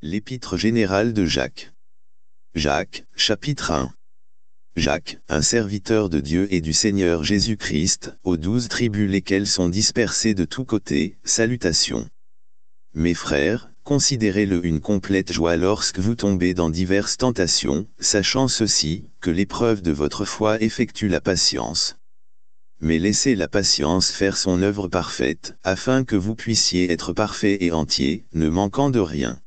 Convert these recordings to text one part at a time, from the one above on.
L'Épître générale de Jacques. Jacques, chapitre 1. Jacques, un serviteur de Dieu et du Seigneur Jésus-Christ, aux douze tribus lesquelles sont dispersées de tous côtés, salutations. Mes frères, considérez-le une complète joie lorsque vous tombez dans diverses tentations, sachant ceci, que l'épreuve de votre foi effectue la patience. Mais laissez la patience faire son œuvre parfaite, afin que vous puissiez être parfait et entier, ne manquant de rien.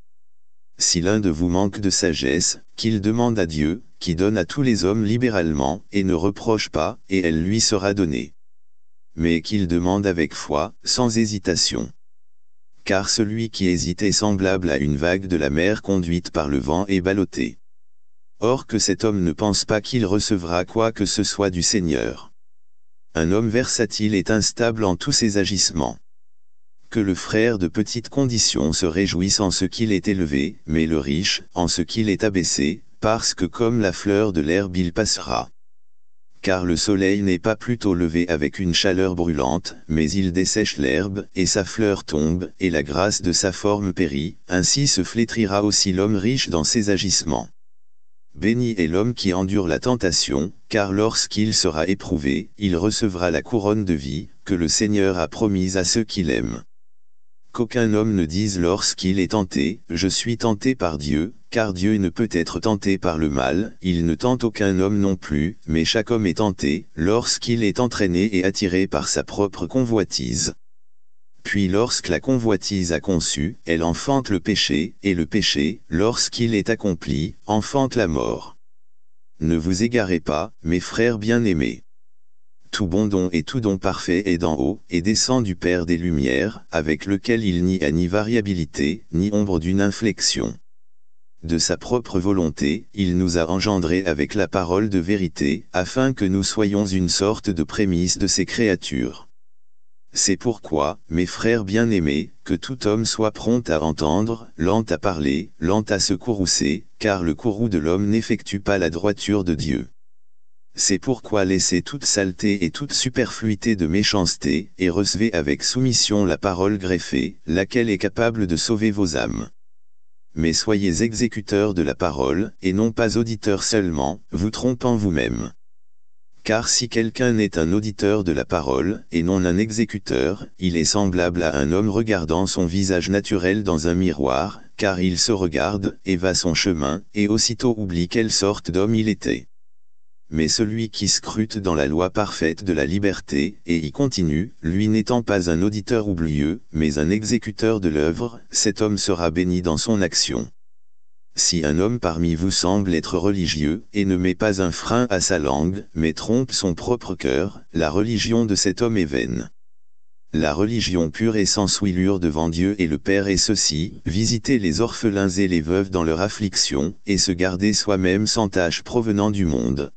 Si l'un de vous manque de sagesse, qu'il demande à Dieu, qui donne à tous les hommes libéralement, et ne reproche pas, et elle lui sera donnée. Mais qu'il demande avec foi, sans hésitation. Car celui qui hésite est semblable à une vague de la mer conduite par le vent et ballottée. Or que cet homme ne pense pas qu'il recevra quoi que ce soit du Seigneur. Un homme versatile est instable en tous ses agissements que le frère de petite condition se réjouisse en ce qu'il est élevé, mais le riche, en ce qu'il est abaissé, parce que comme la fleur de l'herbe il passera. Car le soleil n'est pas plutôt levé avec une chaleur brûlante, mais il dessèche l'herbe, et sa fleur tombe, et la grâce de sa forme périt, ainsi se flétrira aussi l'homme riche dans ses agissements. Béni est l'homme qui endure la tentation, car lorsqu'il sera éprouvé, il recevra la couronne de vie, que le Seigneur a promise à ceux qu'il l'aiment. Qu'aucun homme ne dise lorsqu'il est tenté, je suis tenté par Dieu, car Dieu ne peut être tenté par le mal, il ne tente aucun homme non plus, mais chaque homme est tenté, lorsqu'il est entraîné et attiré par sa propre convoitise. Puis lorsque la convoitise a conçu, elle enfante le péché, et le péché, lorsqu'il est accompli, enfante la mort. Ne vous égarez pas, mes frères bien-aimés tout bon don et tout don parfait est d'en haut, et descend du Père des Lumières, avec lequel il n'y a ni variabilité, ni ombre d'une inflexion. De sa propre volonté, il nous a engendrés avec la parole de vérité, afin que nous soyons une sorte de prémisse de ses créatures. C'est pourquoi, mes frères bien-aimés, que tout homme soit prompt à entendre, lent à parler, lent à se courroucer, car le courroux de l'homme n'effectue pas la droiture de Dieu. C'est pourquoi laissez toute saleté et toute superfluité de méchanceté, et recevez avec soumission la parole greffée, laquelle est capable de sauver vos âmes. Mais soyez exécuteurs de la parole, et non pas auditeurs seulement, vous trompant vous-même. Car si quelqu'un est un auditeur de la parole, et non un exécuteur, il est semblable à un homme regardant son visage naturel dans un miroir, car il se regarde, et va son chemin, et aussitôt oublie quelle sorte d'homme il était mais celui qui scrute dans la loi parfaite de la liberté, et y continue, lui n'étant pas un auditeur oublieux, mais un exécuteur de l'œuvre, cet homme sera béni dans son action. Si un homme parmi vous semble être religieux, et ne met pas un frein à sa langue, mais trompe son propre cœur, la religion de cet homme est vaine. La religion pure et sans souillure devant Dieu et le Père est ceci, visiter les orphelins et les veuves dans leur affliction, et se garder soi-même sans tâche provenant du monde.